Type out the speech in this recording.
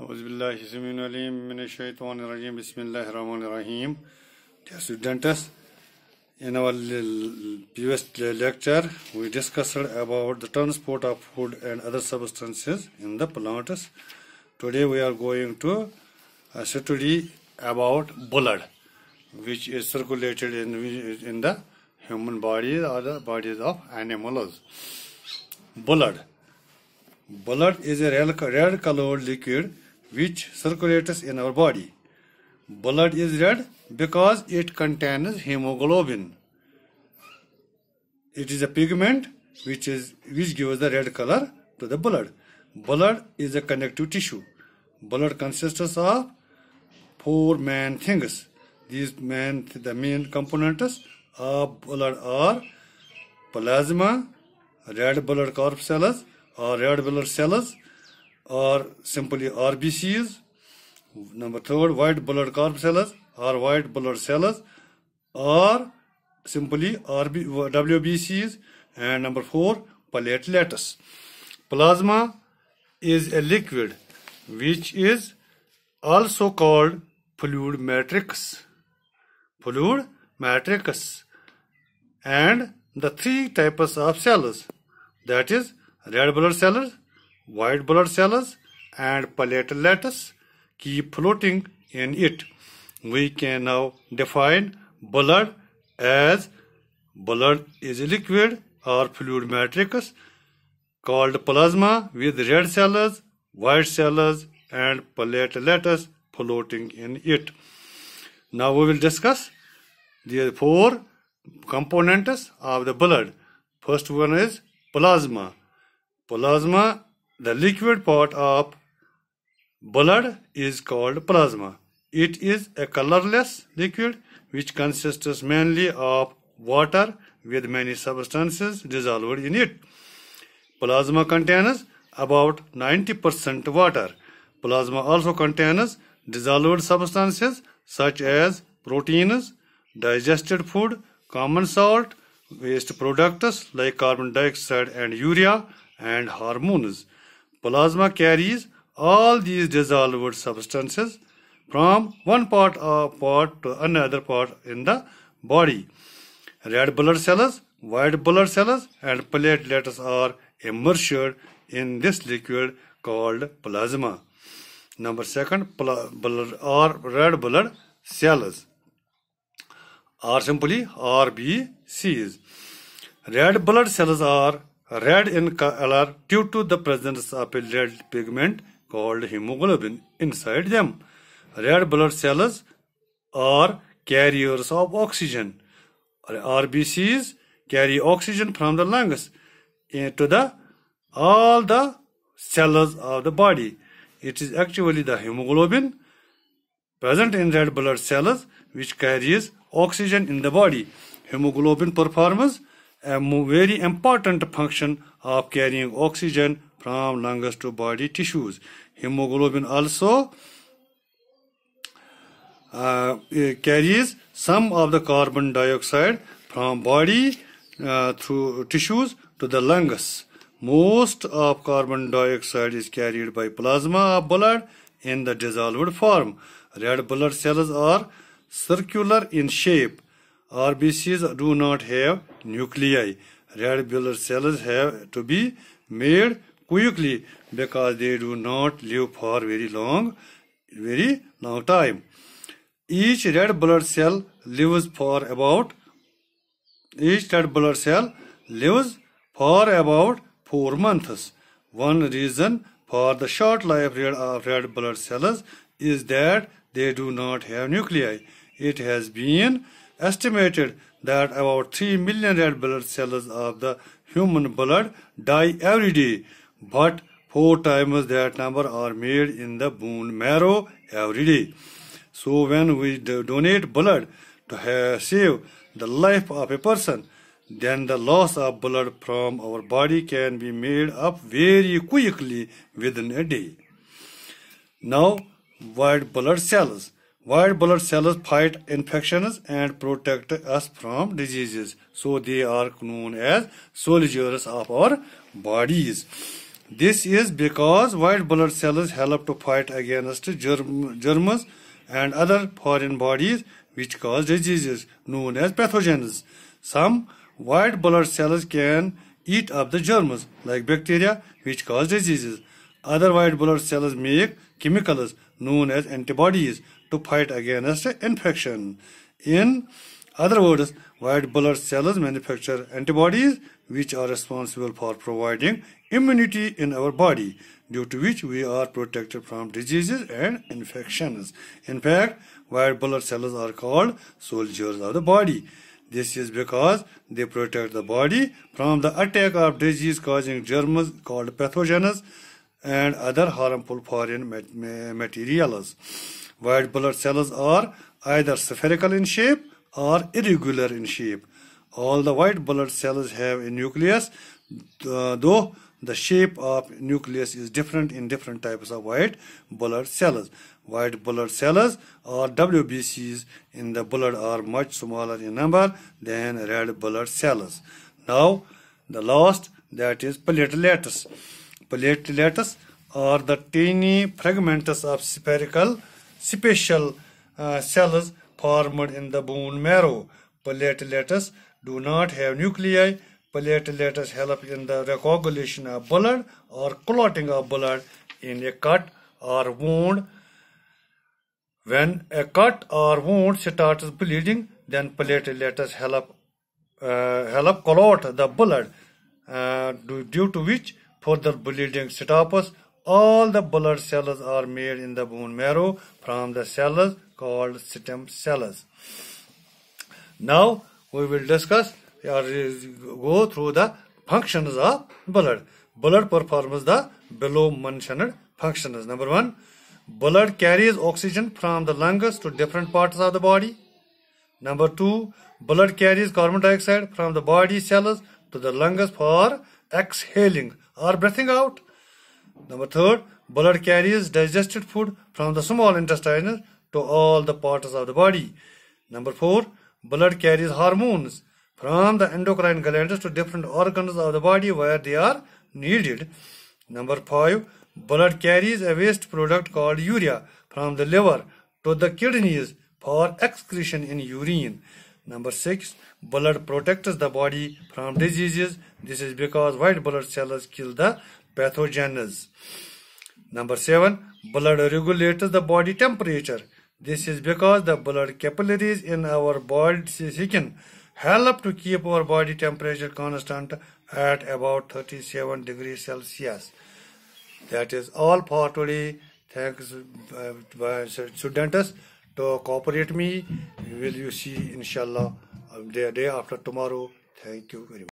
أعوذ بالله السميع العليم من الشيطان الرجيم بسم الله الرحمن الرحيم Dear students, in our previous lecture we discussed about the transport of food and other substances in the plants. Today we are going to uh, study about blood which is circulated in, in the human body or the bodies of animals. Blood. Blood is a red colored liquid which circulates in our body. Blood is red because it contains hemoglobin. It is a pigment which is which gives the red color to the blood. Blood is a connective tissue. Blood consists of four main things. These main the main components of blood are plasma, red blood corpuscles or red blood cells, or simply RBCs. Number third, white blood corpuscles or white blood cells Or simply RB, WBCs. And number four, platelets. Plasma is a liquid which is also called fluid matrix. Fluid matrix. And the three types of cells that is red blood cells, white blood cells and platelets keep floating in it. We can now define blood as blood is a liquid or fluid matrix called plasma with red cells, white cells and platelets floating in it. Now we will discuss the four components of the blood. First one is plasma. Plasma the liquid part of blood is called plasma. It is a colorless liquid which consists mainly of water with many substances dissolved in it. Plasma contains about 90% water. Plasma also contains dissolved substances such as proteins, digested food, common salt, waste products like carbon dioxide and urea, and hormones. Plasma carries all these dissolved substances from one part, of part to another part in the body. Red blood cells, white blood cells and platelets are immersed in this liquid called plasma. Number second, blood or red blood cells are simply RBCs. Red blood cells are red in color due to the presence of a red pigment called hemoglobin inside them. Red blood cells are carriers of oxygen. RBCs carry oxygen from the lungs into the all the cells of the body. It is actually the hemoglobin present in red blood cells which carries oxygen in the body. Hemoglobin performs a very important function of carrying oxygen from lungs to body tissues. Hemoglobin also uh, carries some of the carbon dioxide from body uh, through tissues to the lungs. Most of carbon dioxide is carried by plasma of blood in the dissolved form. Red blood cells are circular in shape RBCs do not have nuclei. Red blood cells have to be made quickly because they do not live for very long, very long time. Each red blood cell lives for about each red blood cell lives for about four months. One reason for the short life of red blood cells is that they do not have nuclei. It has been estimated that about 3 million red blood cells of the human blood die every day, but four times that number are made in the bone marrow every day. So when we donate blood to save the life of a person, then the loss of blood from our body can be made up very quickly within a day. Now, white blood cells. White blood cells fight infections and protect us from diseases. So they are known as soldiers of our bodies. This is because white blood cells help to fight against germ germs and other foreign bodies which cause diseases known as pathogens. Some white blood cells can eat up the germs like bacteria which cause diseases. Other white blood cells make chemicals known as antibodies to fight against infection. In other words, white blood cells manufacture antibodies which are responsible for providing immunity in our body, due to which we are protected from diseases and infections. In fact, white blood cells are called soldiers of the body. This is because they protect the body from the attack of disease causing germs called pathogens and other harmful foreign materials. White blood cells are either spherical in shape or irregular in shape. All the white blood cells have a nucleus, uh, though the shape of nucleus is different in different types of white blood cells. White blood cells or WBCs in the blood are much smaller in number than red blood cells. Now, the last that is platelets. Platelets are the tiny fragments of spherical special uh, cells formed in the bone marrow. Platelets do not have nuclei. Platelets help in the coagulation of blood or clotting of blood in a cut or wound. When a cut or wound starts bleeding, then platelets help uh, help clot the blood, uh, due to which further bleeding stops all the blood cells are made in the bone marrow from the cells called stem cells. Now we will discuss or go through the functions of blood. Blood performs the below mentioned functions. Number one, blood carries oxygen from the lungs to different parts of the body. Number two, blood carries carbon dioxide from the body cells to the lungs for exhaling or breathing out. Number third, blood carries digested food from the small intestine to all the parts of the body. Number four, blood carries hormones from the endocrine glands to different organs of the body where they are needed. Number five, blood carries a waste product called urea from the liver to the kidneys for excretion in urine. Number six, blood protects the body from diseases. This is because white blood cells kill the pathogens. Number seven, blood regulates the body temperature. This is because the blood capillaries in our body skin help to keep our body temperature constant at about 37 degrees Celsius. That is all for today. Thanks, uh, uh students, to cooperate me. Will you see, inshallah, the uh, day after tomorrow. Thank you very much.